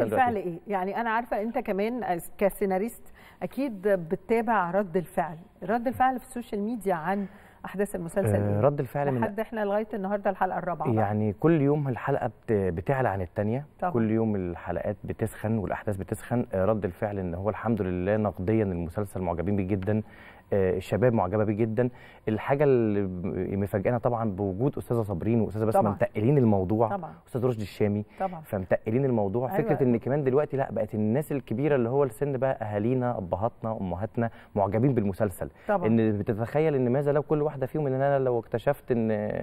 رد الفعل ايه؟ يعني انا عارفه انت كمان كسيناريست اكيد بتتابع رد الفعل، رد الفعل في السوشيال ميديا عن احداث المسلسل آه رد الفعل من لحد احنا لغايه النهارده الحلقه الرابعه يعني بقى. كل يوم الحلقه بتعلى عن الثانيه كل يوم الحلقات بتسخن والاحداث بتسخن آه رد الفعل ان هو الحمد لله نقديا المسلسل معجبين بيه جدا آه الشباب معجبه بيه جدا الحاجه اللي مفاجئنا طبعا بوجود استاذه صابرين واستاذه بسمه متقلين الموضوع طبعا استاذ رشدي الشامي طبعا فمتقلين الموضوع أيوة. فكره ان كمان دلوقتي لا بقت الناس الكبيره اللي هو السن بقى اهالينا ابهاتنا امهاتنا معجبين بالمسلسل طبعا ان بتتخيل ان ماذا لو كل واحده فيهم ان انا لو اكتشفت ان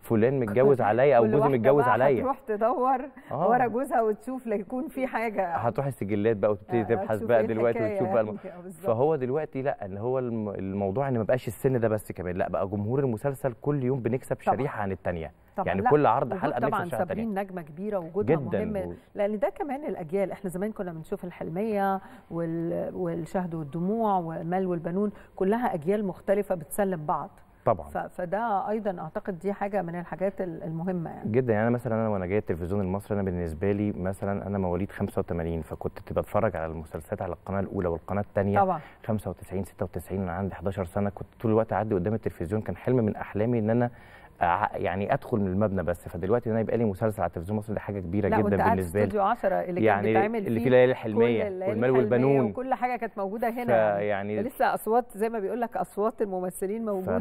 فلان متجوز عليا او جوزي متجوز عليا هتروح تدور آه. ورا جوزها وتشوف ليكون في حاجه هتروح السجلات بقى وتبتدي آه، تبحث بقى إيه دلوقتي وتشوف بقى الم... يعني. آه، فهو دلوقتي لا ان هو الموضوع ان ما بقاش السن ده بس كمان لا بقى جمهور المسلسل كل يوم بنكسب شريحه عن الثانيه يعني كل عرض حلقه بنكسب شريحه طبعا صابرين نجمه كبيره وجودها مهم لان ده كمان الاجيال احنا زمان كنا بنشوف الحلميه وال... والشهد والدموع ومال والبنون كلها اجيال مختلفه بتسلم بعض طبعا فده ايضا اعتقد دي حاجه من الحاجات المهمه يعني جدا يعني انا مثلا انا وانا جاي التلفزيون المصري انا بالنسبه لي مثلا انا مواليد 85 فكنت بتفرج على المسلسلات على القناه الاولى والقناه الثانيه طبعا 95 96 انا عندي 11 سنه كنت طول الوقت اعدي قدام التلفزيون كان حلم من احلامي ان انا يعني ادخل من المبنى بس فدلوقتي انا يبقى لي مسلسل على التلفزيون المصري دي حاجه كبيره لا جدا بالنسبه لي استوديو 10 اللي يعني كان بيتعمل اللي فيه الليالي الحلميه والمال والبنون وكل حاجه كانت موجوده هنا يعني لسه اصوات زي ما بيقول لك اصوات الممثلين موجوده